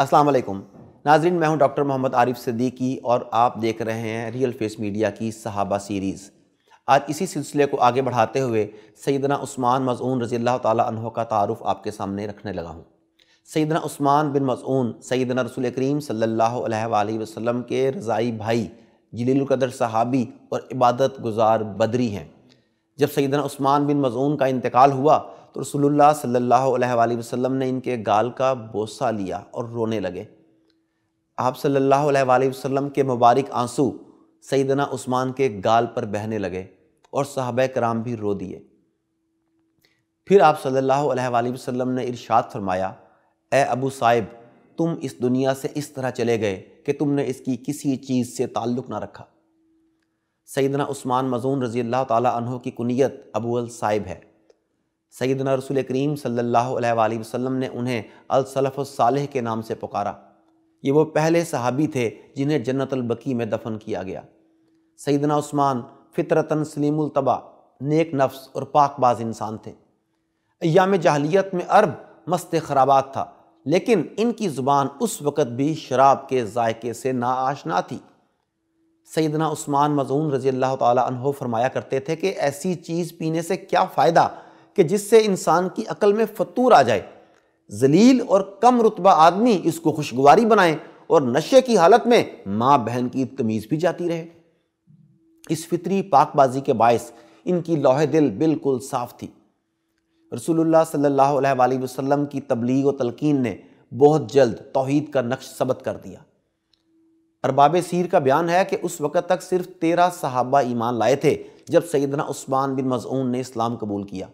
अस्सलाम वालेकुम नाजरीन मैं हूं डॉक्टर मोहम्मद आरिफ सदीकी और आप देख रहे हैं रियल फेस मीडिया की सहाबा सीरीज़ आज इसी सिलसिले को आगे बढ़ाते हुए सैदना उस्मान मज़ून रज़ी अल्लाह का तारफ़ आपके सामने रखने लगा हूँ सैदना उस्मान बिन मज़ून सैदना रसूल करीम सल्ला वसम के रज़ाई भाई जलीलकदर सहाबी और इबादत गुजार बदरी हैं जब सैदना उस्मान बिन मज़ून का इंतकाल हुआ तो रसूलुल्लाह सल्लल्लाहु अलैहि वसल्लम ने इनके गाल का बोसा लिया और रोने लगे आप सल्लल्लाहु अलैहि वसल्लम के मुबारक आंसू सईदना उस्मान के गाल पर बहने लगे और साहब कराम भी रो दिए फिर आप सल्लल्लाहु अलैहि वसल्लम ने इरशाद फरमाया अबू साहिब तुम इस दुनिया से इस तरह चले गए कि तुमने इसकी किसी चीज़ से ताल्लुक़ ना रखा सईदना उस्मान मजून रज़ी अल्लाह तह की कुनीत अबूल साहिब है सैदना रसूल करीम सल्ला वसम ने उन्हें अलसलफ़ालह के नाम से पुकारा ये वो पहले सहाबी थे जिन्हें जन्नतलबकी में दफन किया गया सैदना उस्मान फ़ितरतन सलीमुलतबा नेक नफ्स और पाकबाज इंसान थे अयाम जहलीत में अरब मस्त खराबात था लेकिन इनकी ज़ुबान उस वक़्त भी शराब के जायके से आशना थी सैदना उस्मान मजून रज़ी अल्लाह तहों फरमाया करते थे कि ऐसी चीज़ पीने से क्या फ़ायदा कि जिससे इंसान की अकल में फतूर आ जाए जलील और कम रुतबा आदमी इसको खुशगवारी बनाए और नशे की हालत में माँ बहन की तमीज़ भी जाती रहे इस फितरी पाकबाजी के बायस इनकी लोहे दिल बिल्कुल साफ थी रसूलुल्लाह सल्लल्लाहु अलैहि वसल्लम की तबलीग व तलकीन ने बहुत जल्द तोहद का नक्श सबत कर दिया अरबाब सीर का बयान है कि उस वक़्त तक सिर्फ तेरह सहाबा ईमान लाए थे जब सैदना उस्मान बिन मज़ून ने इस्लाम कबूल किया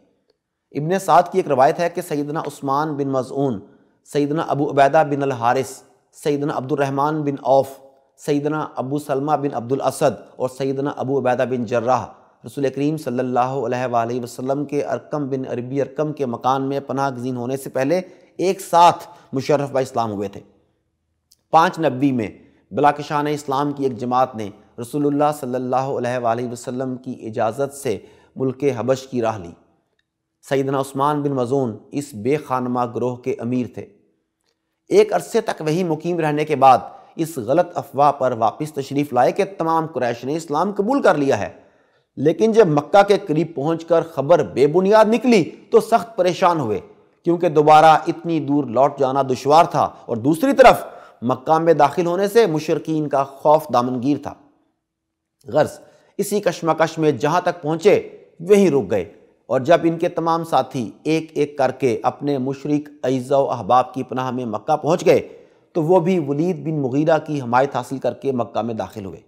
इबन साद की एक रवायत है कि सैदना उस्मान बिन मज़ून सैदना अबू अबैदा बिन अल हारिस सैदना अब्दुलरहमान बिन औफ़ सैदना अबू सलमा बिन अब्दुल असद और सैदना अबू अबैदा बिन जर्राह रसूल करीम सल्ला वसलम के अरकम बिन अरबी अरकम के मकान में पनाह गजीन होने से पहले एक साथ मुशर्रफ ब इस्लाम हुए थे पाँच नब्बे में बलाकशान इस्लाम की एक जमात ने रसूलुल्लाह सल्लल्लाहु अलैहि वसल्लम की इजाज़त से मुल्क हबश की राह ली सैदना उस्मान बिन मज़ून इस बेखानमा ग्रोह के अमीर थे एक अरसे तक वही मुकीम रहने के बाद इस गलत अफवाह पर वापस तशरीफ़ लाए कि तमाम क्रैश ने इस्लाम कबूल कर लिया है लेकिन जब मक्का के करीब पहुंचकर खबर बेबुनियाद निकली तो सख्त परेशान हुए क्योंकि दोबारा इतनी दूर लौट जाना दुशवार था और दूसरी तरफ मक्का में दाखिल होने से मुशरकिन का खौफ दामनगीर था गर्ज इसी कश्मकश में जहाँ तक पहुँचे वहीं रुक गए और जब इनके तमाम साथी एक एक करके अपने मुशरक अज़ अहबाब की पनाह में मक्का पहुँच गए तो वो भी वलीद बिन मुगीरा की हमायत हासिल करके मक्का में दाखिल हुए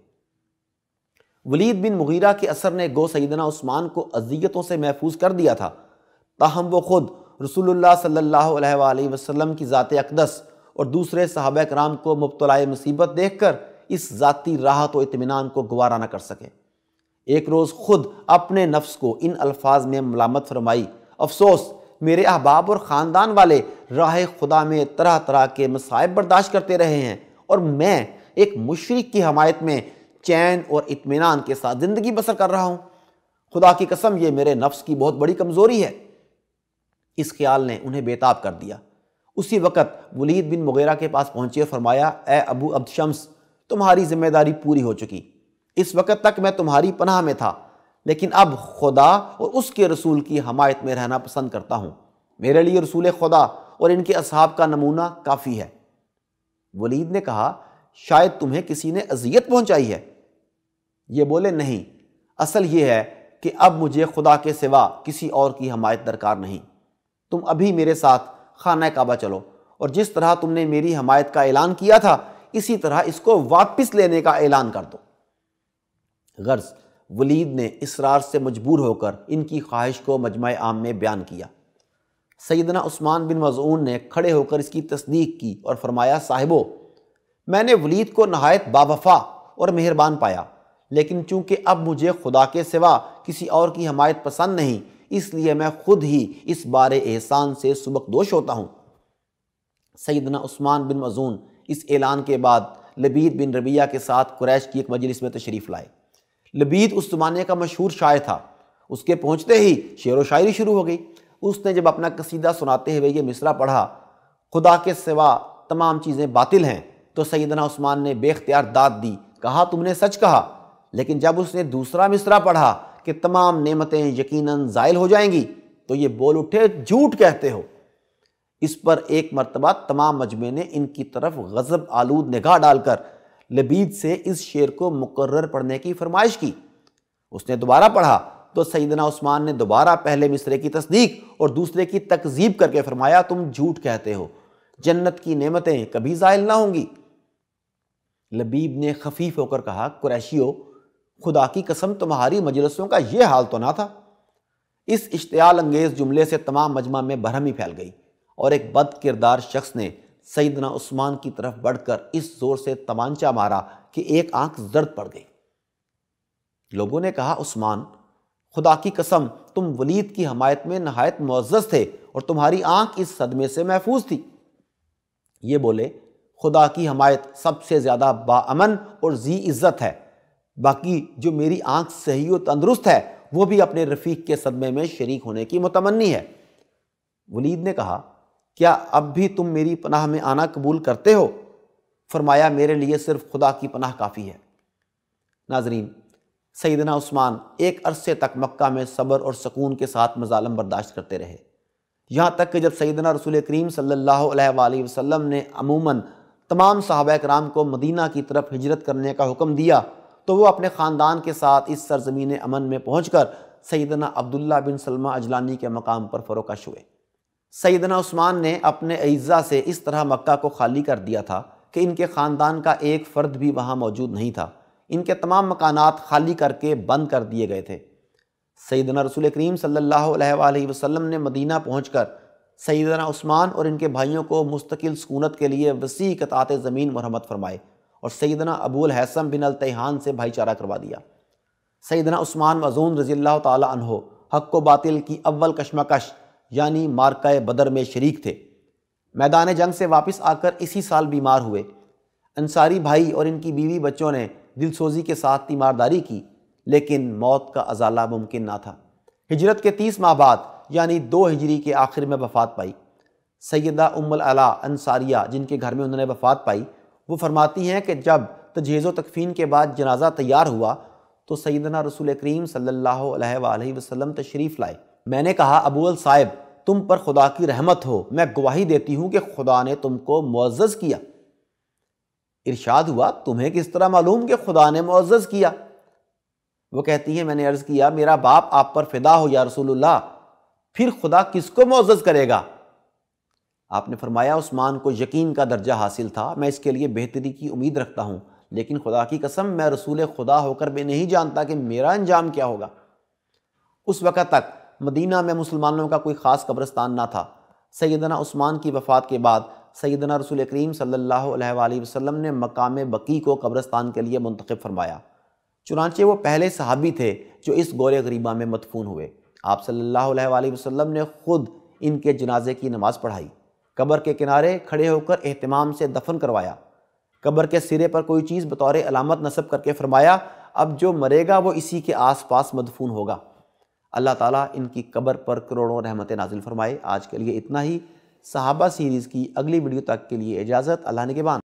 वलीद बिन मुगीरा के असर ने गो सईदना उस्मान को अजियतों से महफूज कर दिया था ताहम वो खुद रसुल्ला सल्ला वसलम की ज़ात अकदस और दूसरे सहाबक राम को मुबतलाए मुसीबत देख कर इस ज़ाती राहत व इतमान को गवारा ना कर सकें एक रोज़ खुद अपने नफ्स को इन अल्फाज में मलामत फरमाई अफसोस मेरे अहबाब और ख़ानदान वाले राह खुदा में तरह तरह के मसायब बर्दाश्त करते रहे हैं और मैं एक मुशरक की हमायत में चैन और इतमान के साथ ज़िंदगी बसर कर रहा हूँ खुदा की कसम ये मेरे नफ्स की बहुत बड़ी कमज़ोरी है इस ख्याल ने उन्हें बेताब कर दिया उसी वक़्त वलीद बिन मुगैरा के पास पहुँचे और फरमाया ए अबू अब शम्स तुम्हारी जिम्मेदारी पूरी हो चुकी इस वक्त तक मैं तुम्हारी पनाह में था लेकिन अब खुदा और उसके रसूल की हमायत में रहना पसंद करता हूँ मेरे लिए रसूल खुदा और इनके असहाब का नमूना काफ़ी है वलीद ने कहा शायद तुम्हें किसी ने अजियत पहुँचाई है ये बोले नहीं असल ये है कि अब मुझे खुदा के सिवा किसी और की हमायत दरकार नहीं तुम अभी मेरे साथ खाना काबा चलो और जिस तरह तुमने मेरी हमायत का ऐलान किया था इसी तरह इसको वापस लेने का ऐलान कर दो गर्ज वलीद ने इसरार से मजबूर होकर इनकी ख्वाहिश को मजमा आम में बयान किया सैदना उस्मान बिन मज़ून ने खड़े होकर इसकी तस्दीक की और फरमाया साहिबो मैंने वलीद को नहायत बावफा और मेहरबान पाया लेकिन चूंकि अब मुझे खुदा के सिवा किसी और की हमायत पसंद नहीं इसलिए मैं खुद ही इस बार एहसान से सबकदोश होता हूँ सैदना उस्मान बिन मजून इस ऐलान के बाद लबीद बिन रबिया के साथ कुरैश की एक मजलिस में तशरीफ़ लाए लबीद उस ज़माने का मशहूर शायर था उसके पहुँचते ही शेर व शायरी शुरू हो गई उसने जब अपना कसीदा सुनाते हुए ये मिसरा पढ़ा खुदा के सिवा तमाम चीज़ें बातिल हैं तो सैदना उस्मान ने बेख्तियार दाद दी कहा तुमने सच कहा लेकिन जब उसने दूसरा मिसरा पढ़ा कि तमाम नेमतें यकीनन ज़ायल हो जाएंगी तो ये बोल उठे झूठ कहते हो इस पर एक मरतबा तमाम मजमे ने इनकी तरफ गज़ब आलूद निगाह डालकर लबीद से इस शेर को मुकर्र पढ़ने की फरमाइश की उसने दोबारा पढ़ा तो सईदना उस्मान ने दोबारा पहले मिसरे की तस्दीक और दूसरे की तकजीब करके फरमाया तुम झूठ कहते हो जन्नत की नेमतें कभी ज़ायल ना होंगी लबीब ने खफीफ होकर कहा कुरैशियो खुदा की कसम तुम्हारी मजलसों का यह हाल तो ना था इस इश्तियाल अंगेज जुमले से तमाम मजमा में भरम ही फैल गई और एक बद किरदार शख्स ने सईदना उस्मान की तरफ बढ़कर इस जोर से तमांचा मारा कि एक आंख जर्द पड़ गई लोगों ने कहा उस्मान खुदा की कसम तुम वलीद की हमायत में नहायत मुआज़ थे और तुम्हारी आंख इस सदमे से महफूज थी ये बोले खुदा की हमायत सबसे ज़्यादा बामन और जी इज़्ज़त है बाकी जो मेरी आंख सही और तंदरुस्त है वो भी अपने रफ़ीक के सदमे में शरीक होने की मुतमनी है वलीद ने कहा क्या अब भी तुम मेरी पनाह में आना कबूल करते हो फरमाया मेरे लिए सिर्फ खुदा की पनाह काफ़ी है नाजरीन सईदना उस्मान एक अरसे तक मक्का में सब्र और सकून के साथ मज़ालम बर्दाश्त करते रहे यहाँ तक कि जब सईदना रसूल करीम सल्ला वसम ने अमूमन तमाम साहब कराम को मदीना की तरफ हिजरत करने का हुक्म दिया तो वह अपने ख़ानदान के साथ इस सरजमीन अमन में पहुँच कर सईदना अब्दुल्ला बिन सलमा अजलानी के मकाम पर फरोकश हुए सैदना उस्मान ने अपने अज्ज़ा से इस तरह मक्का को खाली कर दिया था कि इनके ख़ानदान का एक फ़र्द भी वहाँ मौजूद नहीं था इनके तमाम मकानात खाली करके बंद कर दिए गए थे सैदना रसूल करीम सल्ला वसलम ने मदीना पहुँच कर सैदना ऊस्मान और इनके भाइयों को मुस्तकिल सकूनत के लिए वसी कतात ज़मीन मरम्मत फरमाए और सैदना अबूल हैसम बिन अलतहान से भाईचारा करवा दिया सैदना उस्मान मजून रजील्ला तहो हक व बातिल की अव्वल कशमकश यानी मार्का बदर में शरीक थे मैदान जंग से वापस आकर इसी साल बीमार हुए अंसारी भाई और इनकी बीवी बच्चों ने दिलसोजी के साथ तीमारदारी की लेकिन मौत का अजाला मुमकिन ना था हिजरत के तीस माह बाद यानी दो हिजरी के आखिर में वफात पाई सैदा उम्मल अला अंसारिया जिनके घर में उन्होंने वफात पाई वो फरमाती हैं कि जब तजहेज़ तकफीन के बाद जनाजा तैयार हुआ तो सैदना रसूल करीम सल्ला वसलम तशरीफ़ लाए मैंने कहा अबूल साहिब तुम पर खुदा की रहमत हो मैं गवाही देती हूँ कि खुदा ने तुमको मुआज़ किया इरशाद हुआ तुम्हें किस तरह मालूम कि खुदा ने मुआज़ किया वो कहती है मैंने अर्ज़ किया मेरा बाप आप पर फिदा हो या रसूलुल्लाह फिर खुदा किसको मुआज़ करेगा आपने फरमाया उस्मान को यकीन का दर्जा हासिल था मैं इसके लिए बेहतरी की उम्मीद रखता हूँ लेकिन खुदा की कसम मैं रसूल खुदा होकर भी नहीं जानता कि मेरा अंजाम क्या होगा उस वक़्त तक मदीना में मुसलमानों का कोई ख़ास कब्रस्तान ना था सैदना उस्मान की वफ़ात के बाद सैदना रसूल करीम सल्ला वसम ने मकाम बकी को कब्रस्तान के लिए मंतखब फरमाया चुनाचे वो पहले सहाबी थे जो इस गौर गरीबा में मदफून हुए आप सल्ला वसम ने ख़ुद इनके जनाजे की नमाज़ पढ़ाई कब्र के किनारे खड़े होकर अहतमाम से दफन करवाया कब्र के सिरे पर कोई चीज़ बतौर अलामत नसब करके फरमाया अब जो मरेगा वो इसी के आस पास मदफून होगा अल्लाह ताला इनकी कब्र पर करोड़ों रहमत नाजिल फरमाए आज के लिए इतना ही सहाबा सीरीज़ की अगली वीडियो तक के लिए इजाज़त अल्लाह ने के बान